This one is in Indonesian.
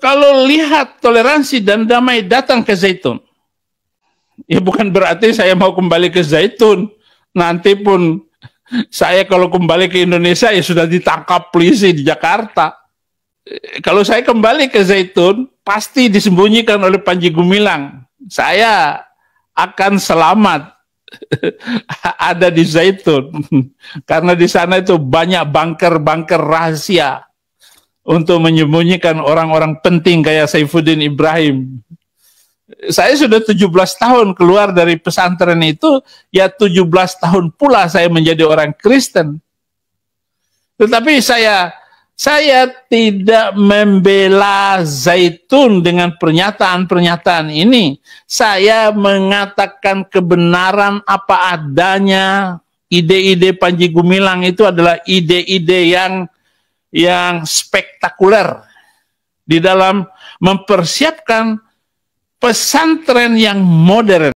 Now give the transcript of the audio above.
kalau lihat toleransi dan damai datang ke zaitun, ya bukan berarti saya mau kembali ke zaitun. Nanti pun saya kalau kembali ke Indonesia ya sudah ditangkap polisi di Jakarta. Kalau saya kembali ke zaitun, pasti disembunyikan oleh Panji Gumilang. Saya akan selamat ada di zaitun karena di sana itu banyak bunker-bunker rahasia untuk menyembunyikan orang-orang penting kayak Saifuddin Ibrahim. Saya sudah 17 tahun keluar dari pesantren itu, ya 17 tahun pula saya menjadi orang Kristen. Tetapi saya saya tidak membela Zaitun dengan pernyataan-pernyataan ini. Saya mengatakan kebenaran apa adanya. Ide-ide Panji Gumilang itu adalah ide-ide yang yang spektakuler di dalam mempersiapkan pesantren yang modern